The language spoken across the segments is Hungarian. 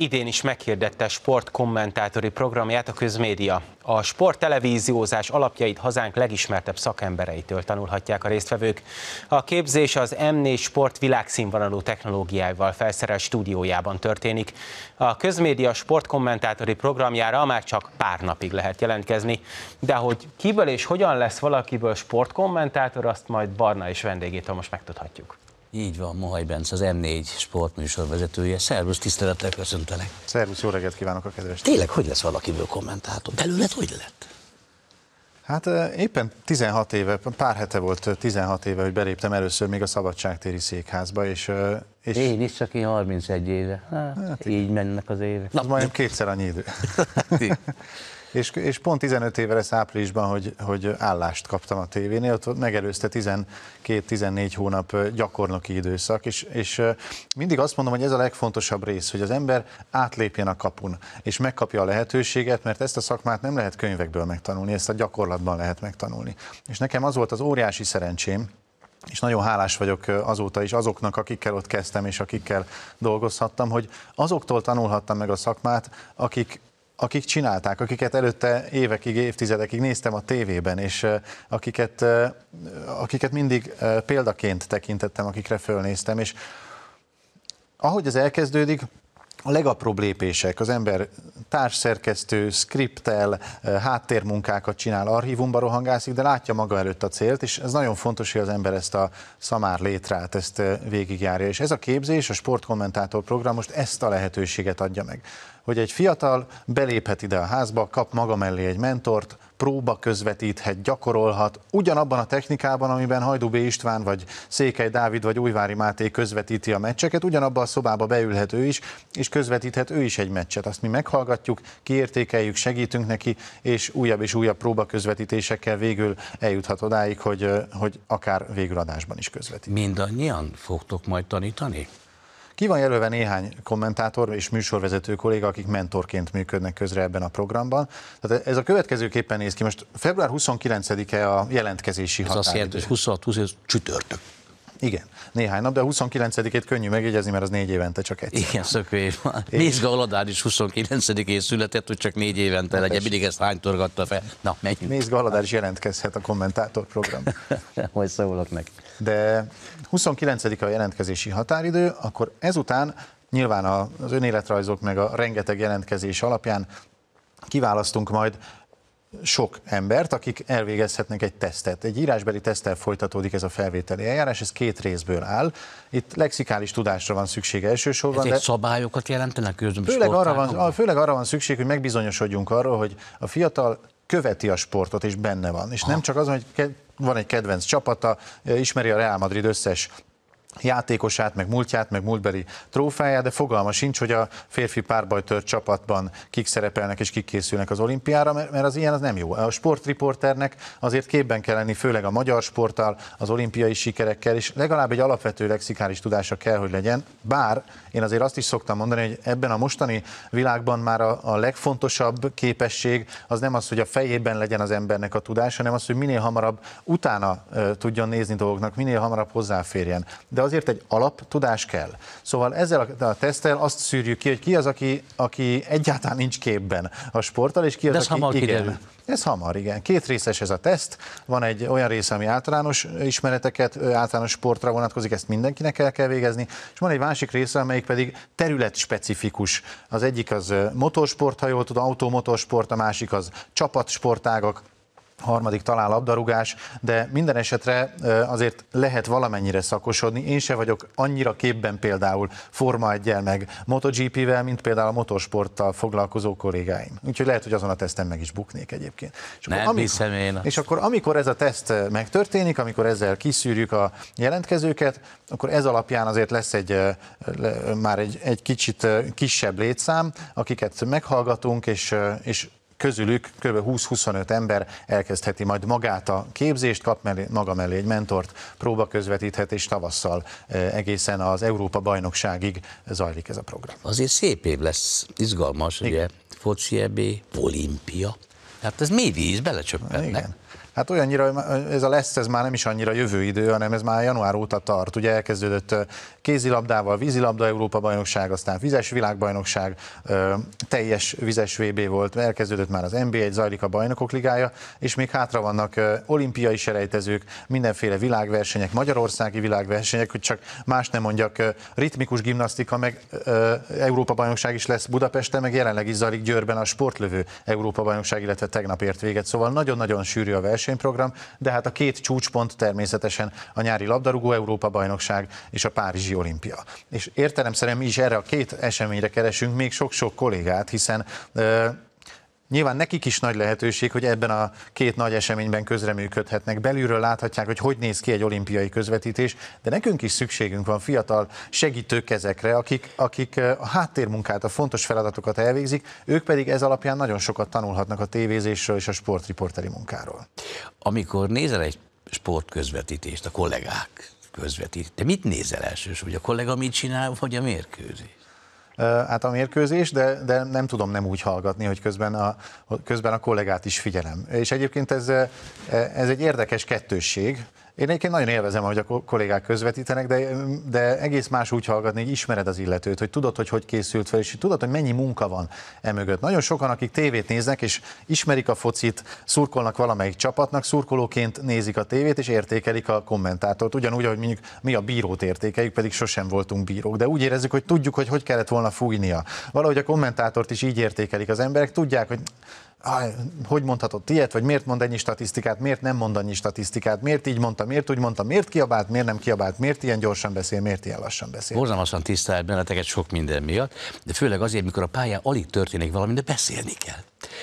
idén is meghirdette sportkommentátori programját a közmédia. A sporttelevíziózás alapjait hazánk legismertebb szakembereitől tanulhatják a résztvevők. A képzés az M4 Sport világszínvonalú technológiával felszerelt stúdiójában történik. A közmédia sportkommentátori programjára már csak pár napig lehet jelentkezni, de hogy kiből és hogyan lesz valakiből sportkommentátor, azt majd Barna és vendégétől most megtudhatjuk. Így van, Mohaj Bence, az M4 sportműsor vezetője. Szervusz, tisztelettel köszöntelek. Szervusz, jó reggelt kívánok a kedves. Tényleg, hogy lesz valakiből kommentátor? Belőled hogy lett? Hát éppen 16 éve, pár hete volt 16 éve, hogy beléptem először még a Szabadságtéri Székházba, és... és... Én is csak én 31 éve. Hát, hát így mennek az évek. Hát Na, majd kétszer annyi idő. És, és pont 15 éve lesz áprilisban, hogy, hogy állást kaptam a tévénél, ott megelőzte 12-14 hónap gyakornoki időszak, és, és mindig azt mondom, hogy ez a legfontosabb rész, hogy az ember átlépjen a kapun, és megkapja a lehetőséget, mert ezt a szakmát nem lehet könyvekből megtanulni, ezt a gyakorlatban lehet megtanulni. És nekem az volt az óriási szerencsém, és nagyon hálás vagyok azóta is azoknak, akikkel ott kezdtem, és akikkel dolgozhattam, hogy azoktól tanulhattam meg a szakmát, akik akik csinálták, akiket előtte évekig, évtizedekig néztem a tévében, és akiket, akiket mindig példaként tekintettem, akikre fölnéztem, és ahogy ez elkezdődik, a legapróbb lépések, az ember társszerkesztő, skriptel, eh, háttérmunkákat csinál, archívumba rohangászik, de látja maga előtt a célt, és ez nagyon fontos, hogy az ember ezt a szamár létrát, ezt eh, végigjárja. És ez a képzés, a sportkommentátor program most ezt a lehetőséget adja meg, hogy egy fiatal beléphet ide a házba, kap maga mellé egy mentort, próba közvetíthet, gyakorolhat, ugyanabban a technikában, amiben Hajdú B. István, vagy Székely Dávid, vagy Újvári Máté közvetíti a meccseket, ugyanabban a szobába beülhet ő is, és közvetíthet ő is egy meccset. Azt mi meghallgatjuk, kiértékeljük, segítünk neki, és újabb és újabb közvetítésekkel végül eljuthat odáig, hogy, hogy akár végül adásban is közvetít. Mindannyian fogtok majd tanítani? Ki van jelölve néhány kommentátor és műsorvezető kolléga, akik mentorként működnek közre ebben a programban. Tehát ez a következőképpen néz ki. Most február 29-e a jelentkezési határidő. Ez azt jelenti, hogy 26-20 csütörtök. Igen, néhány nap, de 29-ét könnyű megjegyezni, mert az négy évente csak egy. Igen, szökvény van. Mézga Galadár is 29-én született, hogy csak négy évente Na, legyen, mindig ezt torgatta fel. Na, menjünk. Nézd, Galadár is jelentkezhet a kommentátor program. Majd szólok meg. De 29 a jelentkezési határidő, akkor ezután nyilván az önéletrajzok meg a rengeteg jelentkezés alapján kiválasztunk majd sok embert, akik elvégezhetnek egy tesztet. Egy írásbeli teszttel folytatódik ez a felvételi eljárás, ez két részből áll. Itt lexikális tudásra van szüksége elsősorban. Ezek de szabályokat jelentenek közömbös főleg arra, van, főleg arra van szükség, hogy megbizonyosodjunk arról, hogy a fiatal követi a sportot, és benne van. És Aha. nem csak az, hogy van egy kedvenc csapata, ismeri a Real Madrid összes játékosát, meg múltját, meg múltbeli trófáját, de fogalma sincs, hogy a férfi párbajtört csapatban kik szerepelnek és kik készülnek az olimpiára, mert az ilyen az nem jó. A sportriporternek azért képben kell lenni, főleg a magyar sporttal, az olimpiai sikerekkel, és legalább egy alapvető lexikális tudása kell, hogy legyen. Bár én azért azt is szoktam mondani, hogy ebben a mostani világban már a, a legfontosabb képesség az nem az, hogy a fejében legyen az embernek a tudás, hanem az, hogy minél hamarabb utána uh, tudjon nézni dolgoknak, minél hamarabb hozzáférjen. De de azért egy alaptudás kell. Szóval ezzel a tesztel azt szűrjük ki, hogy ki az, aki, aki egyáltalán nincs képben a sporttal, és ki az, de ez aki hamar igen. Ez hamar, igen. Két részes ez a teszt. Van egy olyan része, ami általános ismereteket, általános sportra vonatkozik, ezt mindenkinek el kell végezni, és van egy másik része, amelyik pedig területspecifikus. Az egyik az motorsport, ha jól tudom, automotorsport, a másik az csapatsportágok harmadik talán labdarúgás, de minden esetre azért lehet valamennyire szakosodni. Én se vagyok annyira képben például Forma 1 meg MotoGP-vel, mint például a motorsporttal foglalkozó kollégáim. Úgyhogy lehet, hogy azon a teszten meg is buknék egyébként. És akkor, Nem amikor, hiszem én. És akkor amikor ez a teszt megtörténik, amikor ezzel kiszűrjük a jelentkezőket, akkor ez alapján azért lesz egy már egy, egy kicsit kisebb létszám, akiket meghallgatunk, és, és közülük kb. 20-25 ember elkezdheti majd magát a képzést, kap mellé, maga mellé egy mentort, próba közvetíthet, és tavasszal e, egészen az Európa bajnokságig zajlik ez a program. Azért szép év lesz, izgalmas, Igen. ugye, foci EB, olimpia, hát ez mély víz, belecsöppetnek. Igen. Hát olyannyira, ez a lesz, ez már nem is annyira jövő idő, hanem ez már január óta tart. Ugye elkezdődött kézilabdával, vízilabda Európa bajnokság, aztán vizes világbajnokság, teljes vizes VB volt, elkezdődött már az NBA, egy zajlik a bajnokok ligája, és még hátra vannak olimpiai serejtezők, mindenféle világversenyek, magyarországi világversenyek, hogy csak más nem mondjak, ritmikus gimnasztika, meg Európa bajnokság is lesz Budapesten, meg jelenleg is zajlik Győrben a sportlövő Európa bajnokság, illetve tegnap ért véget. Szóval nagyon-nagyon sűrű a verseny versenyprogram, de hát a két csúcspont természetesen a nyári labdarúgó Európa-bajnokság és a Párizsi olimpia. És értelemszerűen mi is erre a két eseményre keresünk még sok-sok kollégát, hiszen Nyilván nekik is nagy lehetőség, hogy ebben a két nagy eseményben közreműködhetnek. Belülről láthatják, hogy hogy néz ki egy olimpiai közvetítés, de nekünk is szükségünk van fiatal segítőkezekre, akik, akik a háttérmunkát, a fontos feladatokat elvégzik, ők pedig ez alapján nagyon sokat tanulhatnak a tévézésről és a sportriporteri munkáról amikor nézel egy sportközvetítést, a kollégák közvetít, te mit nézel elsős, hogy a kollega mit csinál, vagy a mérkőzés? Hát a mérkőzés, de, de nem tudom nem úgy hallgatni, hogy közben a, közben a kollégát is figyelem. És egyébként ez, ez egy érdekes kettősség, én egyébként nagyon élvezem, hogy a kollégák közvetítenek, de, de egész más úgy hallgatni, hogy ismered az illetőt, hogy tudod, hogy hogy készült fel, és tudod, hogy mennyi munka van emögött. Nagyon sokan, akik tévét néznek, és ismerik a focit, szurkolnak valamelyik csapatnak, szurkolóként nézik a tévét, és értékelik a kommentátort. Ugyanúgy, ahogy mondjuk mi a bírót értékeljük, pedig sosem voltunk bírók, de úgy érezzük, hogy tudjuk, hogy hogy kellett volna fújnia. Valahogy a kommentátort is így értékelik az emberek, tudják, hogy hogy mondhatott ilyet, vagy miért mond ennyi statisztikát, miért nem mond annyi statisztikát, miért így mondta, miért úgy mondta, miért kiabált, miért nem kiabált, miért ilyen gyorsan beszél, miért ilyen lassan beszél. Borzalmasan tisztelt benneteket sok minden miatt, de főleg azért, mikor a pálya alig történik valami, de beszélni kell.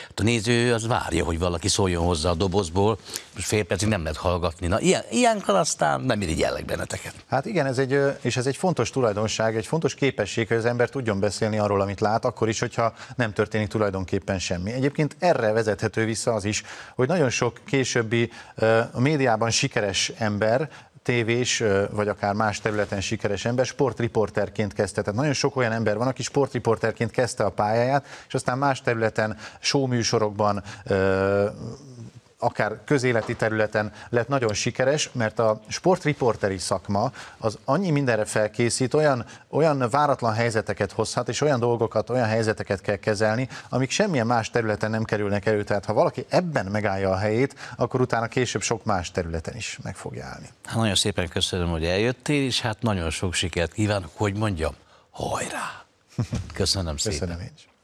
Hát a néző az várja, hogy valaki szóljon hozzá a dobozból, most fél percig nem lehet hallgatni. Na, ilyen, ilyen aztán nem irigyellek benneteket. Hát igen, ez egy, és ez egy fontos tulajdonság, egy fontos képesség, hogy az ember tudjon beszélni arról, amit lát, akkor is, hogyha nem történik tulajdonképpen semmi. Egyébként erre vezethető vissza az is, hogy nagyon sok későbbi a médiában sikeres ember tévés, vagy akár más területen sikeres ember, sportriporterként kezdte. Tehát nagyon sok olyan ember van, aki sportriporterként kezdte a pályáját, és aztán más területen, showműsorokban, akár közéleti területen lett nagyon sikeres, mert a sportriporteri szakma az annyi mindenre felkészít, olyan, olyan váratlan helyzeteket hozhat, és olyan dolgokat, olyan helyzeteket kell kezelni, amik semmilyen más területen nem kerülnek elő. Tehát ha valaki ebben megállja a helyét, akkor utána később sok más területen is meg fogja állni. Hát nagyon szépen köszönöm, hogy eljöttél, és hát nagyon sok sikert kívánok, hogy mondjam, hajrá! Köszönöm szépen. Köszönöm én is.